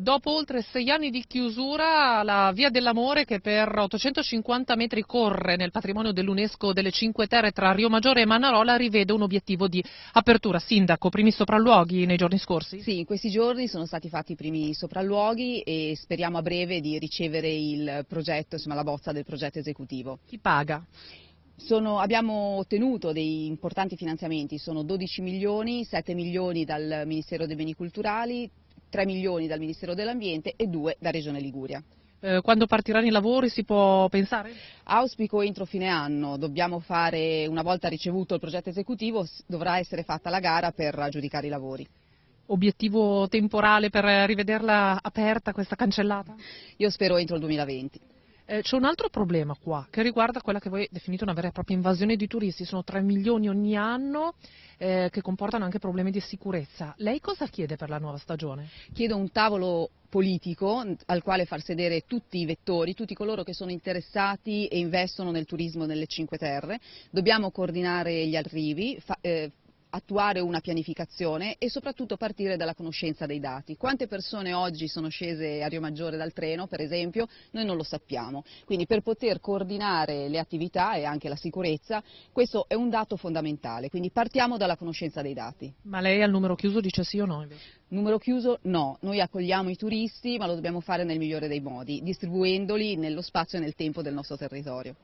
Dopo oltre sei anni di chiusura, la Via dell'Amore, che per 850 metri corre nel patrimonio dell'UNESCO delle Cinque Terre tra Rio Maggiore e Manarola, rivede un obiettivo di apertura. Sindaco, primi sopralluoghi nei giorni scorsi? Sì, in questi giorni sono stati fatti i primi sopralluoghi e speriamo a breve di ricevere il progetto, insomma la bozza del progetto esecutivo. Chi paga? Sono, abbiamo ottenuto dei importanti finanziamenti, sono 12 milioni, 7 milioni dal Ministero dei Beni Culturali, 3 milioni dal Ministero dell'Ambiente e 2 da Regione Liguria. Eh, quando partiranno i lavori si può pensare? Auspico entro fine anno, dobbiamo fare, una volta ricevuto il progetto esecutivo, dovrà essere fatta la gara per giudicare i lavori obiettivo temporale per rivederla aperta questa cancellata? Io spero entro il 2020. Eh, c'è un altro problema qua che riguarda quella che voi definite una vera e propria invasione di turisti, sono 3 milioni ogni anno eh, che comportano anche problemi di sicurezza. Lei cosa chiede per la nuova stagione? Chiedo un tavolo politico al quale far sedere tutti i vettori, tutti coloro che sono interessati e investono nel turismo nelle Cinque Terre. Dobbiamo coordinare gli arrivi, fa, eh, attuare una pianificazione e soprattutto partire dalla conoscenza dei dati. Quante persone oggi sono scese a Rio Maggiore dal treno, per esempio, noi non lo sappiamo. Quindi per poter coordinare le attività e anche la sicurezza, questo è un dato fondamentale. Quindi partiamo dalla conoscenza dei dati. Ma lei al numero chiuso dice sì o no? Numero chiuso no, noi accogliamo i turisti ma lo dobbiamo fare nel migliore dei modi, distribuendoli nello spazio e nel tempo del nostro territorio.